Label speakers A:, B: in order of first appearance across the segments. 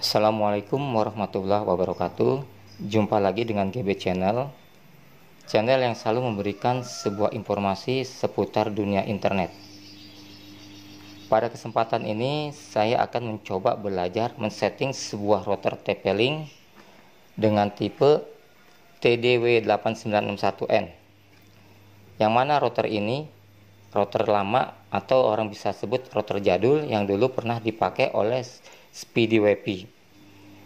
A: Assalamualaikum warahmatullahi wabarakatuh. Jumpa lagi dengan GB Channel. Channel yang selalu memberikan sebuah informasi seputar dunia internet. Pada kesempatan ini, saya akan mencoba belajar men-setting sebuah router TP-Link dengan tipe TDW8961N. Yang mana router ini router lama atau orang bisa sebut router jadul yang dulu pernah dipakai oleh Speedy WP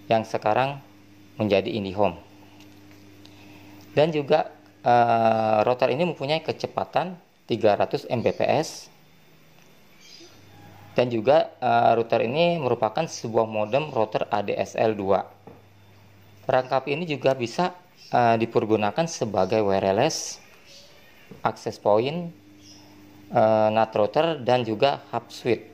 A: yang sekarang menjadi IndiHome. Dan juga uh, eh, router ini mempunyai kecepatan 300 Mbps dan juga uh, router ini merupakan sebuah modem router ADSL 2 perangkap ini juga bisa uh, dipergunakan sebagai wireless access point uh, NAT router dan juga hub switch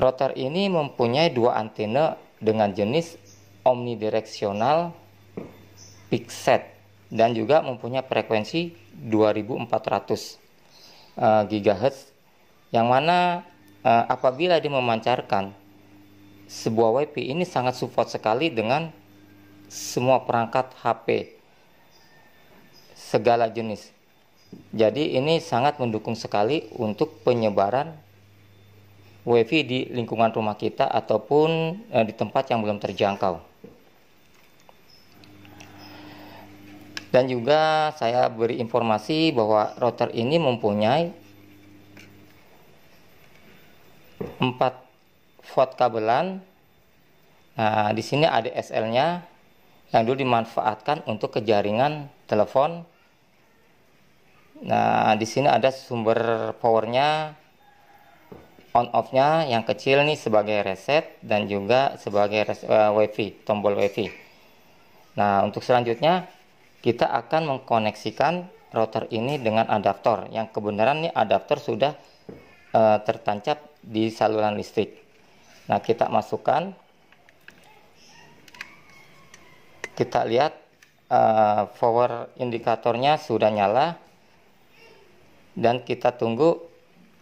A: Rotor ini mempunyai dua antena dengan jenis omnidireksional pixet dan juga mempunyai frekuensi 2400 uh, GHz yang mana uh, apabila dimemancarkan sebuah WiFi ini sangat support sekali dengan semua perangkat HP segala jenis. Jadi ini sangat mendukung sekali untuk penyebaran WiFi di lingkungan rumah kita ataupun eh, di tempat yang belum terjangkau. Dan juga saya beri informasi bahwa router ini mempunyai 4 volt kabelan. Nah, di sini ada sl nya yang dulu dimanfaatkan untuk kejaringan telepon. Nah, di sini ada sumber powernya on off-nya yang kecil nih sebagai reset dan juga sebagai res, uh, wifi, tombol wifi. Nah, untuk selanjutnya kita akan mengkoneksikan router ini dengan adaptor yang kebenaran nih adaptor sudah uh, tertancap di saluran listrik. Nah, kita masukkan kita lihat uh, eh, power indikatornya sudah nyala dan kita tunggu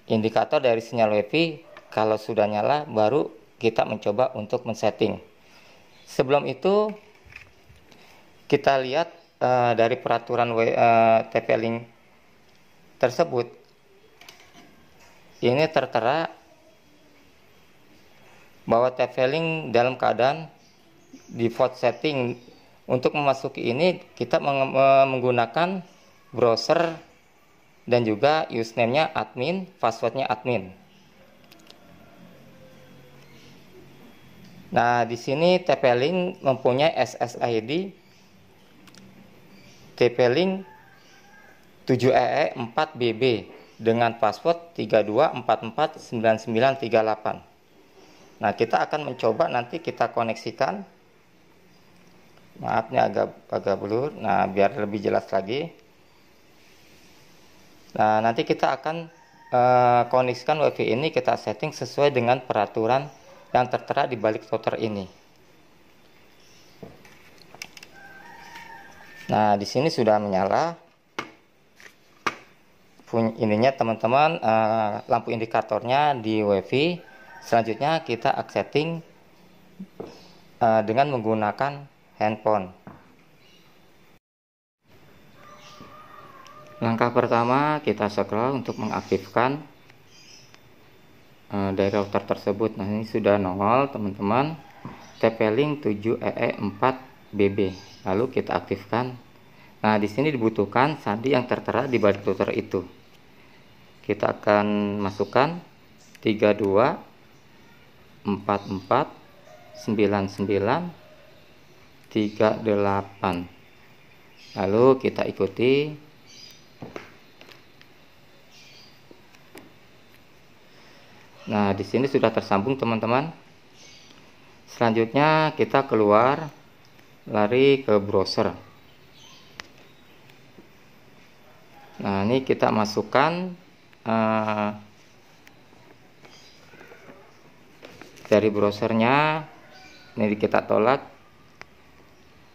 A: indikator dari sinyal WiFi kalau sudah nyala baru kita mencoba untuk men-setting. Sebelum itu kita lihat uh, dari peraturan uh, eh, TP-Link tersebut. Ini tertera bahwa TP-Link dalam keadaan default setting untuk memasuki ini kita menggunakan browser dan juga username admin, passwordnya admin. Nah, di sini TP-Link mempunyai SSID TP-Link 7EE4BB dengan password 32449938. Nah, kita akan mencoba nanti kita koneksikan. Maafnya agak agak blur. Nah, biar lebih jelas lagi. Nah, nanti kita akan uh, koneksikan wifi ini kita setting sesuai dengan peraturan yang tertera di balik router ini. Nah, di sini sudah menyala. Ininya teman-teman uh, lampu indikatornya di wifi. Selanjutnya kita setting uh, eh, dengan menggunakan handphone. Langkah pertama kita scroll untuk mengaktifkan uh, dari router tersebut. Nah ini sudah nongol teman-teman. TP-Link 7EE4BB. Lalu kita aktifkan. Nah di sini dibutuhkan sandi yang tertera di balik router itu. Kita akan masukkan 32 44 99 38. Lalu kita ikuti Nah, di sini sudah tersambung teman-teman. Selanjutnya kita keluar lari ke browser. Nah, ini kita masukkan uh, dari browsernya. Ini kita tolak.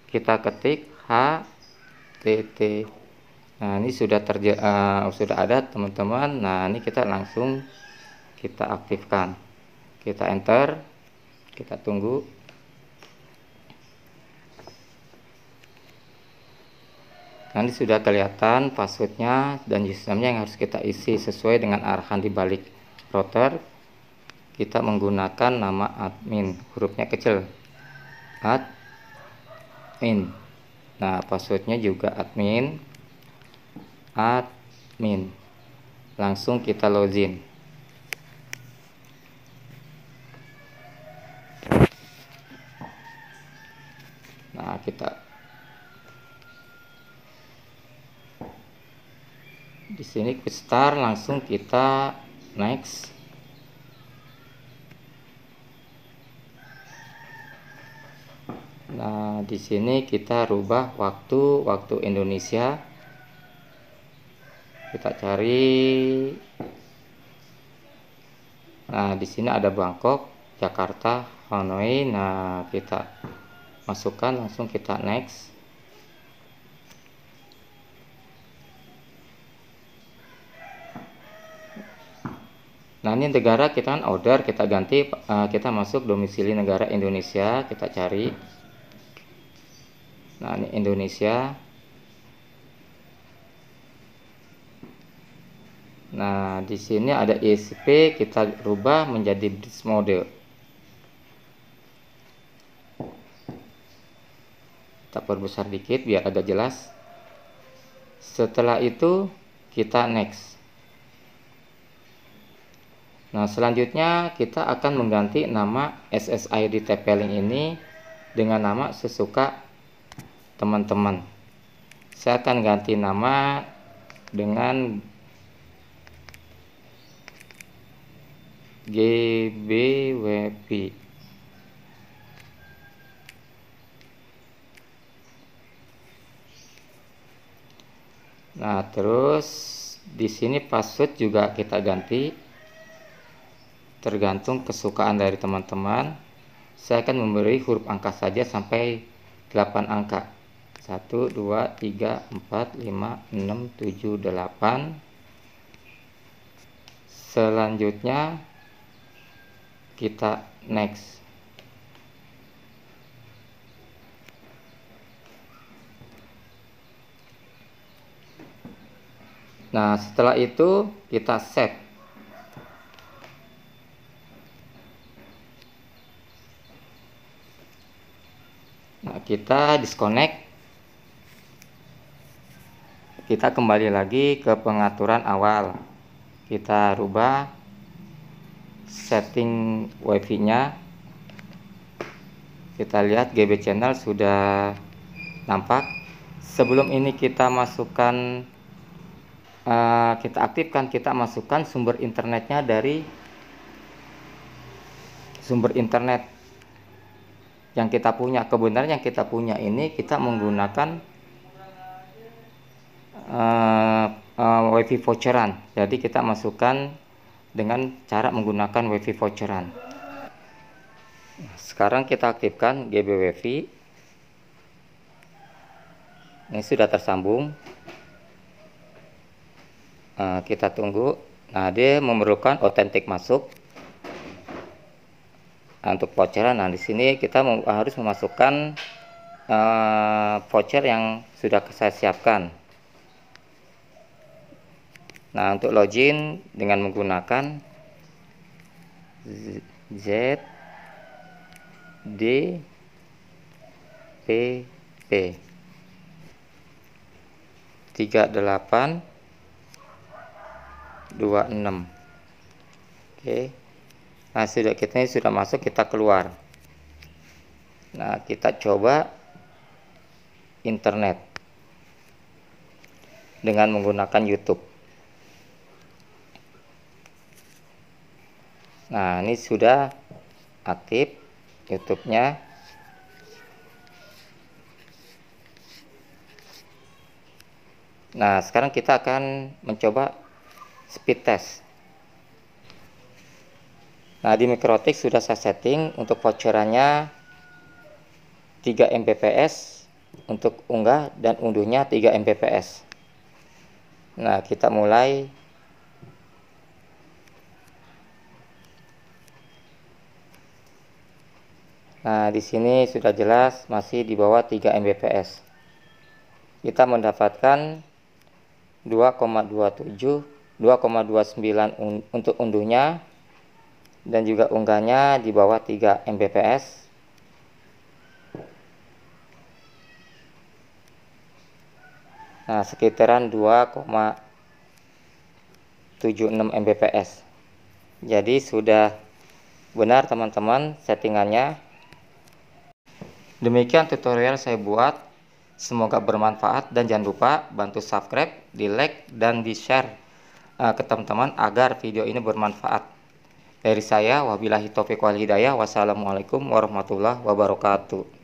A: Kita ketik http. Nah, ini sudah terjadi, uh, eh, sudah ada teman-teman. Nah, ini kita langsung kita aktifkan kita enter kita tunggu nanti sudah kelihatan passwordnya dan username yang harus kita isi sesuai dengan arahan di balik router kita menggunakan nama admin hurufnya kecil admin nah passwordnya juga admin admin langsung kita login input start langsung kita next Nah, di sini kita rubah waktu waktu Indonesia. Kita cari Nah, di sini ada Bangkok, Jakarta, Hanoi. Nah, kita masukkan langsung kita next. Nah ini negara kita kan order kita ganti eh, kita masuk domisili negara Indonesia kita cari. Nah ini Indonesia. Nah di sini ada ISP kita rubah menjadi bridge model. Kita perbesar dikit biar agak jelas. Setelah itu kita next. Nah, selanjutnya kita akan mengganti nama SSID TP-Link ini dengan nama sesuka teman-teman. Saya akan ganti nama dengan GBWP. Nah, terus di sini password juga kita ganti tergantung kesukaan dari teman-teman. Saya akan memberi huruf angka saja sampai 8 angka. 1 2 3 4 5 6 7 8. Selanjutnya kita next. Nah, setelah itu kita save. Nah, kita disconnect kita kembali lagi ke pengaturan awal kita rubah setting wifi nya kita lihat GB channel sudah nampak sebelum ini kita masukkan uh, kita aktifkan kita masukkan sumber internetnya dari sumber internet yang kita punya kebenaran yang kita punya ini kita menggunakan uh, uh, wifi voucheran jadi kita masukkan dengan cara menggunakan wifi voucheran sekarang kita aktifkan GB wifi ini sudah tersambung uh, kita tunggu nah dia memerlukan otentik masuk Nah, untuk voucher, nah di sini kita harus memasukkan uh, voucher yang sudah saya siapkan. Nah, untuk login dengan menggunakan Z D P P 38 26 Oke okay nah sudah kita ini sudah masuk kita keluar nah kita coba internet dengan menggunakan YouTube nah ini sudah aktif YouTube-nya Nah, sekarang kita akan mencoba speed test. Nah, di Mikrotik sudah saya setting untuk voucherannya 3 Mbps untuk unggah dan unduhnya 3 Mbps. Nah, kita mulai Nah, di sini sudah jelas masih di bawah 3 Mbps. Kita mendapatkan 2,27 2,29 untuk unduhnya dan juga unggahnya di bawah 3 Mbps. Nah, sekitaran 2,76 Mbps. Jadi sudah benar teman-teman settingannya. Demikian tutorial saya buat. Semoga bermanfaat dan jangan lupa bantu subscribe, di like, dan di share eh, ke teman-teman agar video ini bermanfaat. Dari saya, wabillahi taufiq wal hidayah. Wassalamualaikum warahmatullahi wabarakatuh.